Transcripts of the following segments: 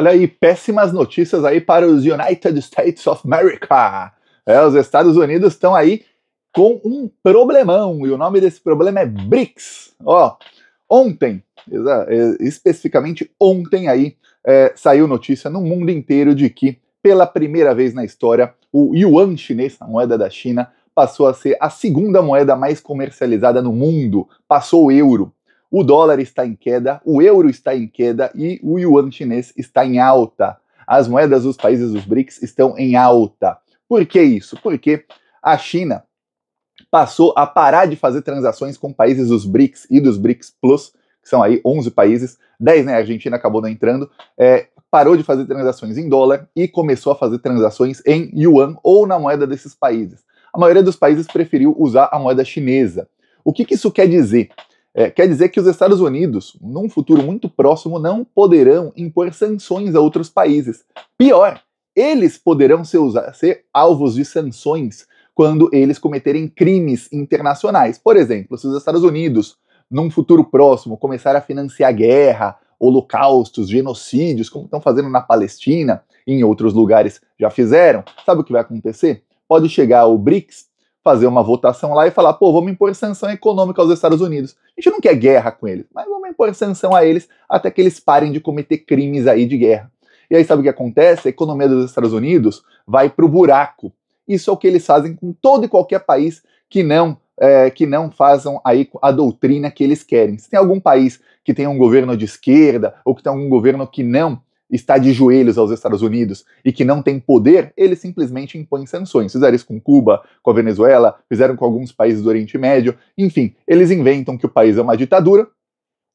Olha aí, péssimas notícias aí para os United States of America. É, os Estados Unidos estão aí com um problemão, e o nome desse problema é BRICS. Ó, ontem, é, especificamente ontem aí, é, saiu notícia no mundo inteiro de que, pela primeira vez na história, o yuan chinês, a moeda da China, passou a ser a segunda moeda mais comercializada no mundo, passou o euro o dólar está em queda, o euro está em queda e o yuan chinês está em alta. As moedas dos países dos BRICS estão em alta. Por que isso? Porque a China passou a parar de fazer transações com países dos BRICS e dos BRICS Plus, que são aí 11 países, 10, né? A Argentina acabou não entrando. É, parou de fazer transações em dólar e começou a fazer transações em yuan ou na moeda desses países. A maioria dos países preferiu usar a moeda chinesa. O que, que isso quer dizer? É, quer dizer que os Estados Unidos, num futuro muito próximo, não poderão impor sanções a outros países. Pior, eles poderão ser, usar, ser alvos de sanções quando eles cometerem crimes internacionais. Por exemplo, se os Estados Unidos, num futuro próximo, começar a financiar guerra, holocaustos, genocídios, como estão fazendo na Palestina e em outros lugares já fizeram, sabe o que vai acontecer? Pode chegar o BRICS, fazer uma votação lá e falar, pô, vamos impor sanção econômica aos Estados Unidos. A gente não quer guerra com eles, mas vamos impor sanção a eles até que eles parem de cometer crimes aí de guerra. E aí sabe o que acontece? A economia dos Estados Unidos vai pro buraco. Isso é o que eles fazem com todo e qualquer país que não é, que não façam aí a doutrina que eles querem. Se tem algum país que tem um governo de esquerda ou que tem algum governo que não está de joelhos aos Estados Unidos e que não tem poder, ele simplesmente impõe sanções. Fizeram isso com Cuba, com a Venezuela, fizeram com alguns países do Oriente Médio. Enfim, eles inventam que o país é uma ditadura,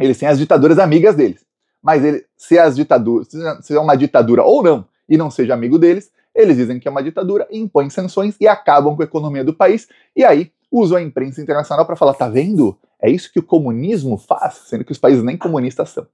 eles têm as ditaduras amigas deles. Mas ele, se, as ditaduras, se é uma ditadura ou não, e não seja amigo deles, eles dizem que é uma ditadura, impõem sanções e acabam com a economia do país. E aí usam a imprensa internacional para falar: tá vendo? É isso que o comunismo faz, sendo que os países nem comunistas são.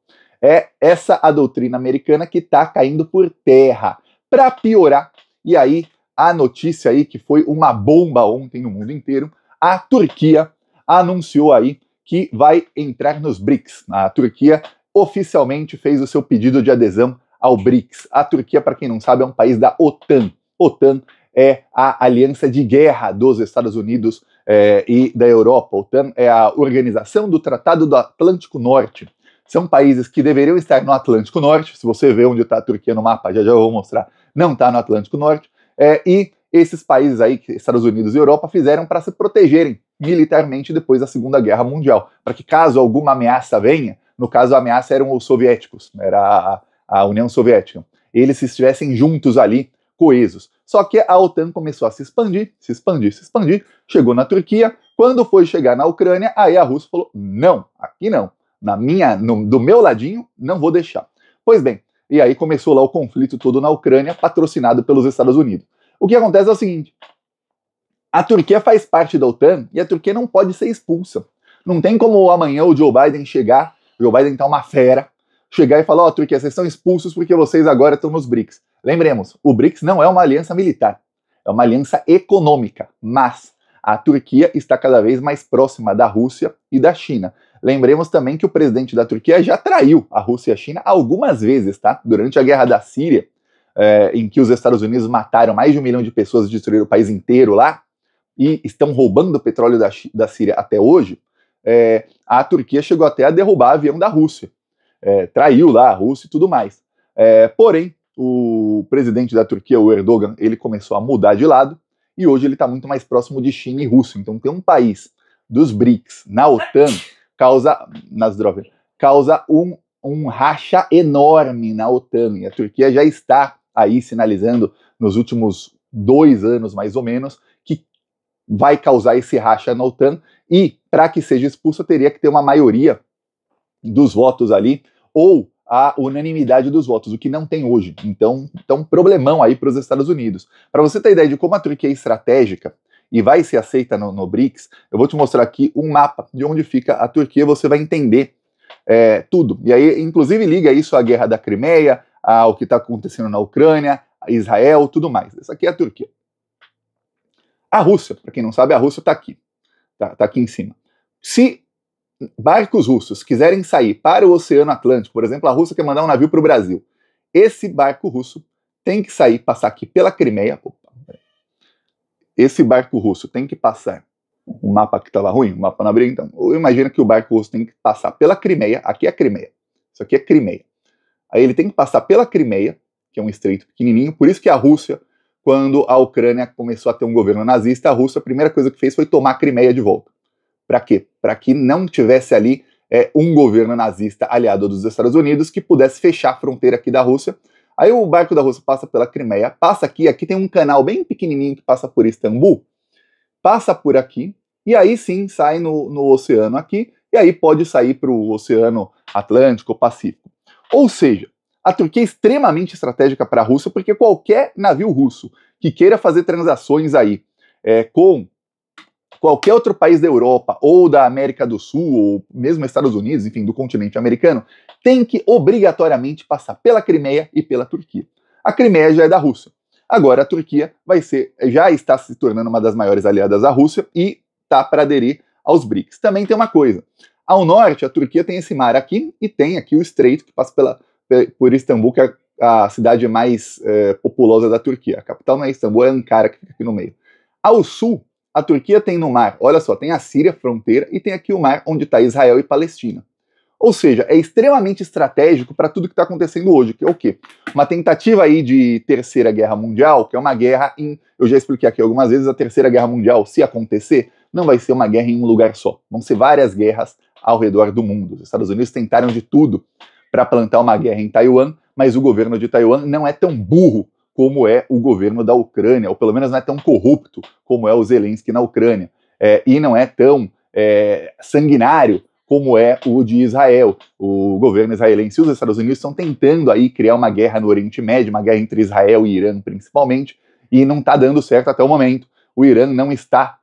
É essa a doutrina americana que está caindo por terra. Para piorar, e aí a notícia aí que foi uma bomba ontem no mundo inteiro, a Turquia anunciou aí que vai entrar nos BRICS. A Turquia oficialmente fez o seu pedido de adesão ao BRICS. A Turquia, para quem não sabe, é um país da OTAN. OTAN é a aliança de guerra dos Estados Unidos é, e da Europa. OTAN é a organização do Tratado do Atlântico Norte são países que deveriam estar no Atlântico Norte. Se você vê onde está a Turquia no mapa, já já vou mostrar, não está no Atlântico Norte. É, e esses países aí, Estados Unidos e Europa, fizeram para se protegerem militarmente depois da Segunda Guerra Mundial, para que caso alguma ameaça venha, no caso a ameaça eram os soviéticos, era a, a União Soviética, eles estivessem juntos ali, coesos. Só que a OTAN começou a se expandir, se expandir, se expandir, chegou na Turquia, quando foi chegar na Ucrânia, aí a Rússia falou: não, aqui não na minha, no, do meu ladinho, não vou deixar. Pois bem, e aí começou lá o conflito todo na Ucrânia, patrocinado pelos Estados Unidos. O que acontece é o seguinte: a Turquia faz parte da OTAN e a Turquia não pode ser expulsa. Não tem como amanhã o Joe Biden chegar, o Joe Biden tá uma fera, chegar e falar: Ó, oh, Turquia, vocês são expulsos porque vocês agora estão nos BRICS. Lembremos, o BRICS não é uma aliança militar, é uma aliança econômica, mas a Turquia está cada vez mais próxima da Rússia e da China. Lembremos também que o presidente da Turquia já traiu a Rússia e a China algumas vezes, tá? Durante a guerra da Síria, é, em que os Estados Unidos mataram mais de um milhão de pessoas e destruíram o país inteiro lá, e estão roubando o petróleo da, da Síria até hoje, é, a Turquia chegou até a derrubar avião da Rússia. É, traiu lá a Rússia e tudo mais. porém, o presidente da Turquia, o Erdogan, ele começou a mudar de lado e hoje ele está muito mais próximo de China e Rússia. Então tem um país dos BRICS na OTAN causa, nas drogas, causa um, um racha enorme na OTAN. E a Turquia já está aí sinalizando nos últimos dois anos, mais ou menos, que vai causar esse racha na OTAN. E para que seja expulsa, teria que ter uma maioria dos votos ali, ou a unanimidade dos votos, o que não tem hoje. Então, então problemão aí para os Estados Unidos. Para você ter ideia de como a Turquia é estratégica, e vai ser aceita no, no BRICS, eu vou te mostrar aqui um mapa de onde fica a Turquia, você vai entender é, tudo. E aí, inclusive, liga isso à guerra da Crimeia, ao que está acontecendo na Ucrânia, Israel, tudo mais. Essa aqui é a Turquia. A Rússia, para quem não sabe, a Rússia está aqui. Está tá aqui em cima. Se barcos russos quiserem sair para o Oceano Atlântico, por exemplo, a Rússia quer mandar um navio para o Brasil, esse barco russo tem que sair, passar aqui pela Crimeia, esse barco russo tem que passar o mapa que estava ruim, o mapa não briga, então, eu imagino que o barco russo tem que passar pela Crimeia, aqui é a Crimeia, isso aqui é Crimeia. Aí ele tem que passar pela Crimeia, que é um estreito pequenininho, por isso que a Rússia, quando a Ucrânia começou a ter um governo nazista, a Rússia, a primeira coisa que fez foi tomar a Crimeia de volta. Para quê? Para que não tivesse ali é, um governo nazista aliado dos Estados Unidos que pudesse fechar a fronteira aqui da Rússia Aí o barco da Rússia passa pela Crimeia, passa aqui, aqui tem um canal bem pequenininho que passa por Istambul, passa por aqui, e aí sim sai no, no oceano aqui, e aí pode sair para o oceano Atlântico ou Pacífico. Ou seja, a Turquia é extremamente estratégica para a Rússia, porque qualquer navio russo que queira fazer transações aí é, com qualquer outro país da Europa ou da América do Sul, ou mesmo Estados Unidos, enfim, do continente americano, tem que obrigatoriamente passar pela Crimeia e pela Turquia. A Crimeia já é da Rússia. Agora a Turquia vai ser, já está se tornando uma das maiores aliadas à Rússia e está para aderir aos BRICS. Também tem uma coisa. Ao norte, a Turquia tem esse mar aqui e tem aqui o estreito que passa pela, por Istambul, que é a cidade mais é, populosa da Turquia. A capital não é Istambul, é Ankara, que fica aqui no meio. Ao sul, a Turquia tem no mar, olha só, tem a Síria, fronteira, e tem aqui o mar onde está Israel e Palestina. Ou seja, é extremamente estratégico para tudo que está acontecendo hoje, que é o quê? Uma tentativa aí de terceira guerra mundial, que é uma guerra em. Eu já expliquei aqui algumas vezes, a terceira guerra mundial, se acontecer, não vai ser uma guerra em um lugar só. Vão ser várias guerras ao redor do mundo. Os Estados Unidos tentaram de tudo para plantar uma guerra em Taiwan, mas o governo de Taiwan não é tão burro como é o governo da Ucrânia, ou pelo menos não é tão corrupto como é o Zelensky na Ucrânia, é, e não é tão é, sanguinário como é o de Israel. O governo israelense e os Estados Unidos estão tentando aí criar uma guerra no Oriente Médio, uma guerra entre Israel e Irã principalmente, e não está dando certo até o momento. O Irã não está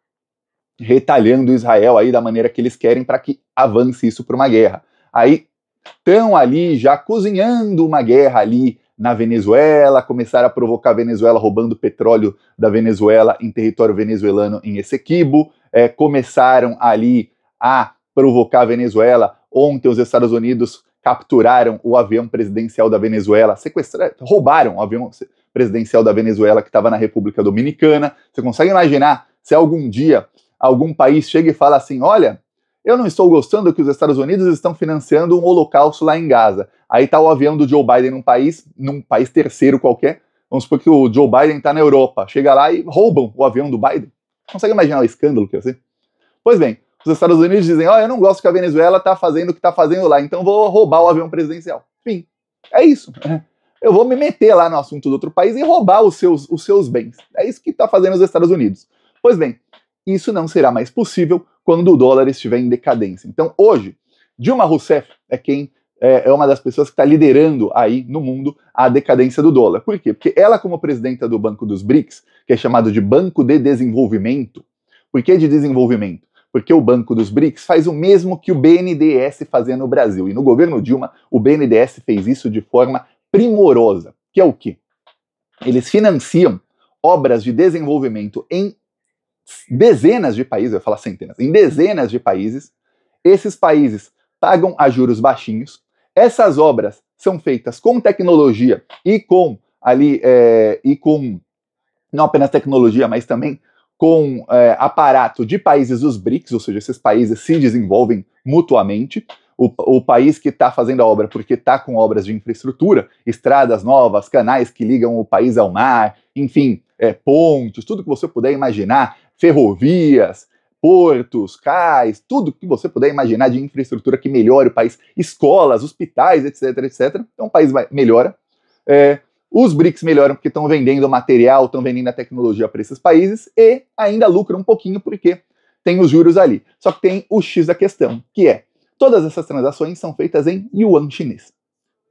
retalhando Israel aí da maneira que eles querem para que avance isso para uma guerra. Aí estão ali já cozinhando uma guerra ali na Venezuela, começaram a provocar a Venezuela roubando petróleo da Venezuela em território venezuelano em Essequibo, é, começaram ali a provocar a Venezuela. Ontem, os Estados Unidos capturaram o avião presidencial da Venezuela, sequestraram, roubaram o avião presidencial da Venezuela que estava na República Dominicana. Você consegue imaginar se algum dia algum país chega e fala assim: olha, eu não estou gostando que os Estados Unidos estão financiando um holocausto lá em Gaza. Aí está o avião do Joe Biden num país, num país terceiro qualquer. Vamos supor que o Joe Biden está na Europa. Chega lá e roubam o avião do Biden. Consegue imaginar o escândalo que ia ser? Pois bem, os Estados Unidos dizem: ó, oh, eu não gosto que a Venezuela está fazendo o que está fazendo lá, então vou roubar o avião presidencial. Fim. É isso. Eu vou me meter lá no assunto do outro país e roubar os seus, os seus bens. É isso que está fazendo os Estados Unidos. Pois bem, isso não será mais possível quando o dólar estiver em decadência. Então, hoje, Dilma Rousseff é quem é, é uma das pessoas que está liderando aí no mundo a decadência do dólar. Por quê? Porque ela, como presidenta do Banco dos BRICS, que é chamado de Banco de Desenvolvimento, por que de desenvolvimento? porque o Banco dos BRICS faz o mesmo que o BNDES fazia no Brasil. E no governo Dilma, o BNDES fez isso de forma primorosa, que é o quê? Eles financiam obras de desenvolvimento em dezenas de países, eu ia falar centenas, em dezenas de países. Esses países pagam a juros baixinhos. Essas obras são feitas com tecnologia e com ali é, e com não apenas tecnologia, mas também com é, aparato de países dos BRICS, ou seja, esses países se desenvolvem mutuamente. O, o país que está fazendo a obra porque está com obras de infraestrutura, estradas novas, canais que ligam o país ao mar, enfim, é, pontes, tudo que você puder imaginar, ferrovias, portos, cais, tudo que você puder imaginar de infraestrutura que melhore o país, escolas, hospitais, etc, etc. Então o país vai, melhora. É, os BRICS melhoram porque estão vendendo material, estão vendendo a tecnologia para esses países e ainda lucram um pouquinho porque tem os juros ali. Só que tem o X da questão, que é todas essas transações são feitas em yuan chinês.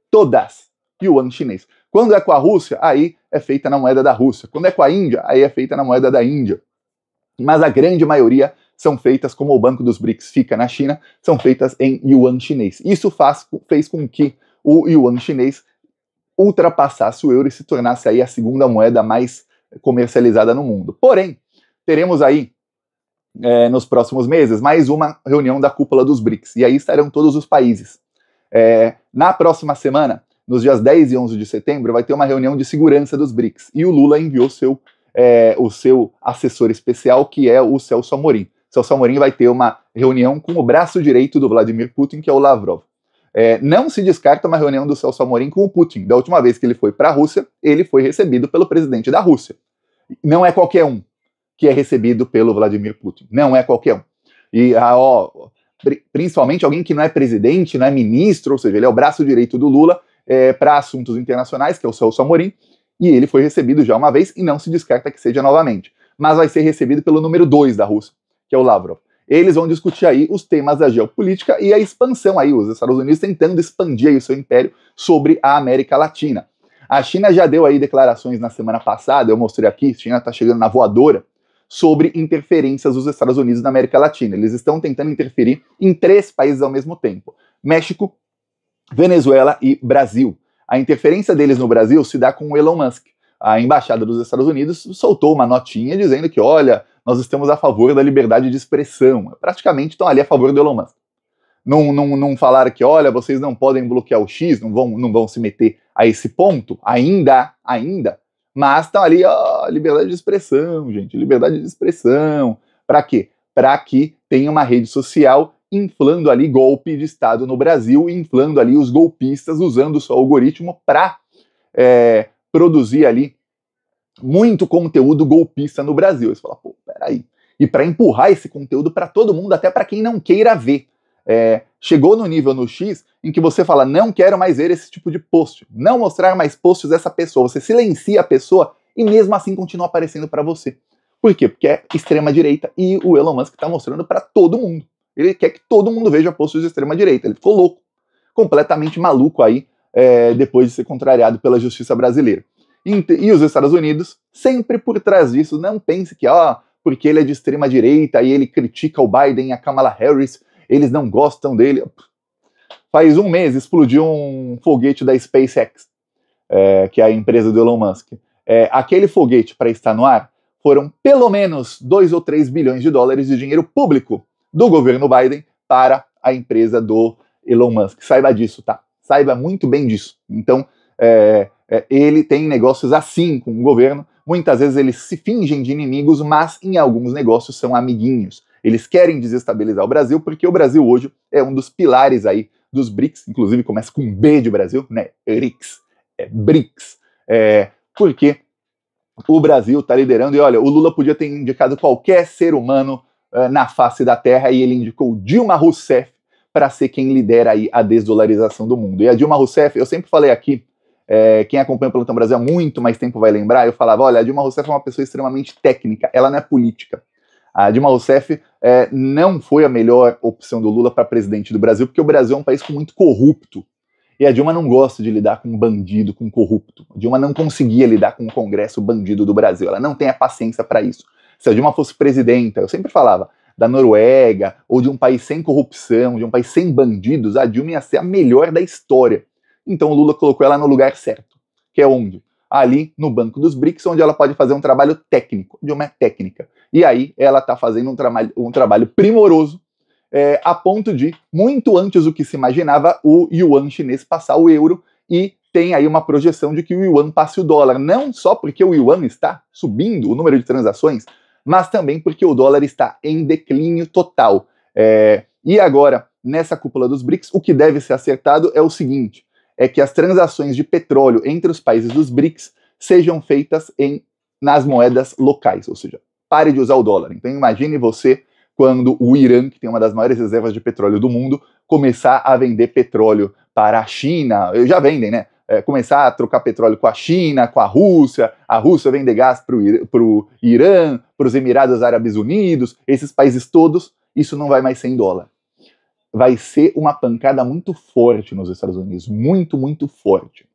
Todas. Yuan chinês. Quando é com a Rússia, aí é feita na moeda da Rússia. Quando é com a Índia, aí é feita na moeda da Índia. Mas a grande maioria são feitas, como o Banco dos BRICS fica na China, são feitas em yuan chinês. Isso faz, fez com que o yuan chinês ultrapassasse o euro e se tornasse aí a segunda moeda mais comercializada no mundo. Porém, teremos aí é, nos próximos meses mais uma reunião da cúpula dos BRICS, e aí estarão todos os países. É, na próxima semana, nos dias 10 e 11 de setembro, vai ter uma reunião de segurança dos BRICS, e o Lula enviou seu, é, o seu assessor especial, que é o Celso Amorim. Celso Amorim vai ter uma reunião com o braço direito do Vladimir Putin, que é o Lavrov. É, não se descarta uma reunião do Celso Amorim com o Putin. Da última vez que ele foi para a Rússia, ele foi recebido pelo presidente da Rússia. Não é qualquer um que é recebido pelo Vladimir Putin. Não é qualquer um. E a, ah, ó, principalmente alguém que não é presidente, não é ministro, ou seja, ele é o braço direito do Lula é, para assuntos internacionais, que é o Celso Amorim, e ele foi recebido já uma vez e não se descarta que seja novamente. Mas vai ser recebido pelo número 2 da Rússia, que é o Lavrov. Eles vão discutir aí os temas da geopolítica e a expansão aí, os Estados Unidos tentando expandir aí o seu império sobre a América Latina. A China já deu aí declarações na semana passada, eu mostrei aqui, A China está chegando na voadora, sobre interferências dos Estados Unidos na América Latina. Eles estão tentando interferir em três países ao mesmo tempo: México, Venezuela e Brasil. A interferência deles no Brasil se dá com o Elon Musk. A embaixada dos Estados Unidos soltou uma notinha dizendo que, olha, nós estamos a favor da liberdade de expressão. É praticamente estão ali a favor do Elon Musk. Não, não, não falaram que, olha, vocês não podem bloquear o X, não vão, não vão se meter a esse ponto, ainda, ainda, mas estão ali, ó, liberdade de expressão, gente, liberdade de expressão. Para quê? Para que tenha uma rede social inflando ali golpe de Estado no Brasil, inflando ali os golpistas usando o seu algoritmo para é, eh, produzir ali muito conteúdo golpista no Brasil. Você fala, pô, aí. E para empurrar esse conteúdo para todo mundo, até para quem não queira ver. É, chegou no nível no X em que você fala, não quero mais ver esse tipo de post, não mostrar mais posts dessa pessoa. Você silencia a pessoa e mesmo assim continua aparecendo para você. Por quê? Porque é extrema direita e o Elon Musk está mostrando para todo mundo. Ele quer que todo mundo veja posts de extrema direita. Ele ficou louco, completamente maluco aí é, depois de ser contrariado pela justiça brasileira. E, e os Estados Unidos sempre por trás disso. Não pense que ó, ah, porque ele é de extrema direita e ele critica o Biden e a Kamala Harris, eles não gostam dele. Faz um mês explodiu um foguete da SpaceX, é, que é a empresa do Elon Musk. É, aquele foguete, para estar no ar, foram pelo menos 2 ou 3 bilhões de dólares de dinheiro público do governo Biden para a empresa do Elon Musk. Saiba disso, tá? Saiba muito bem disso. Então, é, é ele tem negócios assim com o governo Muitas vezes eles se fingem de inimigos, mas em alguns negócios são amiguinhos. Eles querem desestabilizar o Brasil porque o Brasil hoje é um dos pilares aí dos BRICS, inclusive começa com B de Brasil, né? BRICS, é BRICS. É, porque o Brasil está liderando e olha, o Lula podia ter indicado qualquer ser humano uh, na face da Terra e ele indicou Dilma Rousseff para ser quem lidera aí a desdolarização do mundo. E a Dilma Rousseff, eu sempre falei aqui é, quem acompanha o Plantão Brasil há muito mais tempo vai lembrar, eu falava, olha, a Dilma Rousseff é uma pessoa extremamente técnica, ela não é política. A Dilma Rousseff é, não foi a melhor opção do Lula para presidente do Brasil, porque o Brasil é um país muito corrupto. E a Dilma não gosta de lidar com bandido, com corrupto. A Dilma não conseguia lidar com o Congresso bandido do Brasil. Ela não tem a paciência para isso. Se a Dilma fosse presidenta, eu sempre falava, da Noruega, ou de um país sem corrupção, de um país sem bandidos, a Dilma ia ser a melhor da história. Então o Lula colocou ela no lugar certo, que é onde? Ali no Banco dos BRICS, onde ela pode fazer um trabalho técnico, de uma técnica. E aí ela está fazendo um, tra um trabalho primoroso é, a ponto de, muito antes do que se imaginava, o yuan chinês passar o euro e tem aí uma projeção de que o yuan passe o dólar, não só porque o yuan está subindo o número de transações, mas também porque o dólar está em declínio total. É, e agora, nessa cúpula dos BRICS, o que deve ser acertado é o seguinte: é que as transações de petróleo entre os países dos BRICS sejam feitas em, nas moedas locais, ou seja, pare de usar o dólar. Então imagine você quando o Irã, que tem uma das maiores reservas de petróleo do mundo, começar a vender petróleo para a China, já vendem, né? É, começar a trocar petróleo com a China, com a Rússia, a Rússia vende gás para o Irã, para os Emirados Árabes Unidos, esses países todos, isso não vai mais ser em dólar vai ser uma pancada muito forte nos Estados Unidos, muito, muito forte.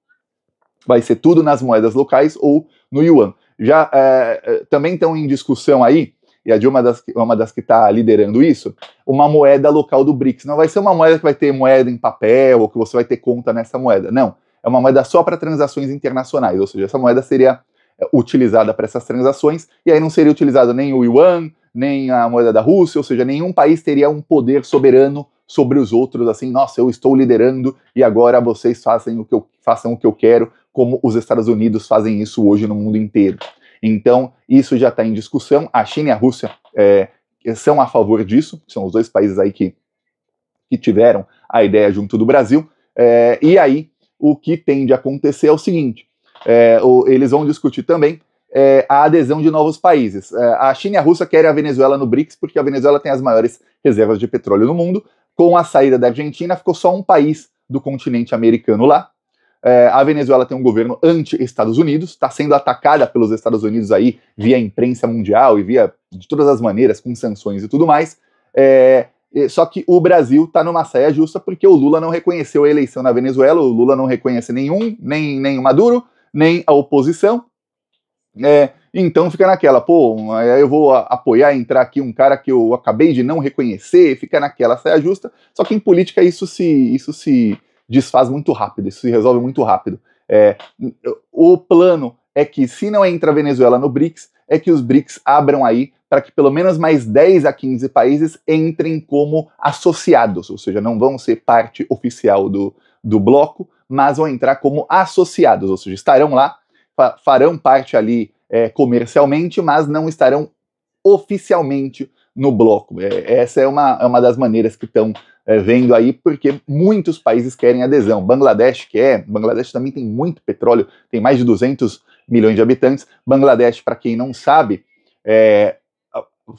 Vai ser tudo nas moedas locais ou no yuan. Já é, é também estão em discussão aí, e a Dilma é das, uma das que está liderando isso, uma moeda local do BRICS. Não vai ser uma moeda que vai ter moeda em papel ou que você vai ter conta nessa moeda. Não. É uma moeda só para transações internacionais, ou seja, essa moeda seria é, utilizada para essas transações, e aí não seria utilizada nem o yuan, nem a moeda da Rússia, ou seja, nenhum país teria um poder soberano sobre os outros, assim, nossa, eu estou liderando e agora vocês fazem o que eu, façam o que eu quero, como os Estados Unidos fazem isso hoje no mundo inteiro. Então, isso já está em discussão. A China e a Rússia é, são a favor disso, são os dois países aí que, que tiveram a ideia junto do Brasil. É, e aí, o que tem de acontecer é o seguinte: é, o, eles vão discutir também é, a adesão de novos países. É, a China e a Rússia querem a Venezuela no BRICS porque a Venezuela tem as maiores reservas de petróleo no mundo. Com a saída da Argentina, ficou só um país do continente americano lá. É, a Venezuela tem um governo anti-Estados Unidos, está sendo atacada pelos Estados Unidos aí via imprensa mundial e via de todas as maneiras, com sanções e tudo mais. É, é só que o Brasil está numa saia justa porque o Lula não reconheceu a eleição na Venezuela, o Lula não reconhece nenhum, nem, nem o Maduro, nem a oposição. É, então fica naquela, pô, eu vou apoiar, entrar aqui um cara que eu acabei de não reconhecer, fica naquela saia justa. Só que em política isso se, isso se desfaz muito rápido, isso se resolve muito rápido. É, o plano é que se não entra a Venezuela no BRICS, é que os BRICS abram aí para que pelo menos mais 10 a 15 países entrem como associados, ou seja, não vão ser parte oficial do, do bloco, mas vão entrar como associados, ou seja, estarão lá farão parte ali é, comercialmente, mas não estarão oficialmente no bloco. É, essa é uma, é uma das maneiras que estão é, vendo aí, porque muitos países querem adesão. Bangladesh quer, é, Bangladesh também tem muito petróleo, tem mais de 200 milhões de habitantes. Bangladesh, para quem não sabe, é,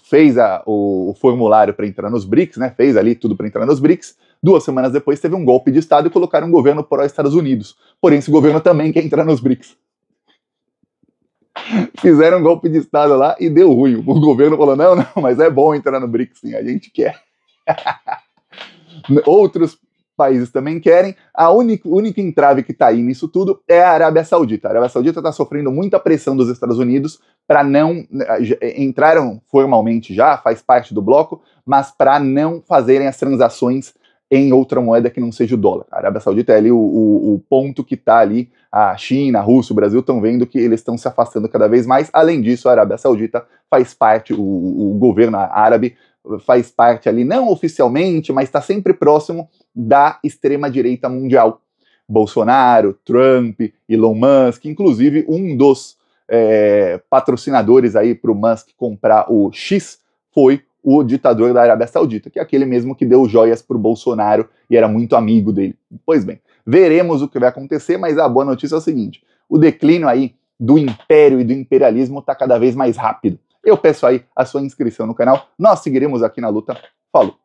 fez a, o, o, formulário para entrar nos BRICS, né, fez ali tudo para entrar nos BRICS. Duas semanas depois teve um golpe de Estado e colocaram um governo pró-Estados Unidos. Porém, esse governo também quer entrar nos BRICS. Fizeram um golpe de Estado lá e deu ruim. O governo falou: não, não, mas é bom entrar no BRICS, sim, a gente quer. Outros países também querem. A única, única entrave que está aí nisso tudo é a Arábia Saudita. A Arábia Saudita está sofrendo muita pressão dos Estados Unidos para não. Né, eh, entraram formalmente já, faz parte do bloco, mas para não fazerem as transações em outra moeda que não seja o dólar. A Arábia Saudita é ali o, o, o ponto que está ali. A China, a Rússia, o Brasil estão vendo que eles estão se afastando cada vez mais. Além disso, a Arábia Saudita faz parte, o, o governo árabe faz parte ali, não oficialmente, mas está sempre próximo da extrema-direita mundial. Bolsonaro, Trump, Elon Musk, inclusive um dos é, patrocinadores aí para o Musk comprar o X foi o ditador da Arábia Saudita, que é aquele mesmo que deu joias para o Bolsonaro e era muito amigo dele. Pois bem, veremos o que vai acontecer, mas a boa notícia é o seguinte: o declínio aí do império e do imperialismo está cada vez mais rápido. Eu peço aí a sua inscrição no canal, nós seguiremos aqui na luta. Falou!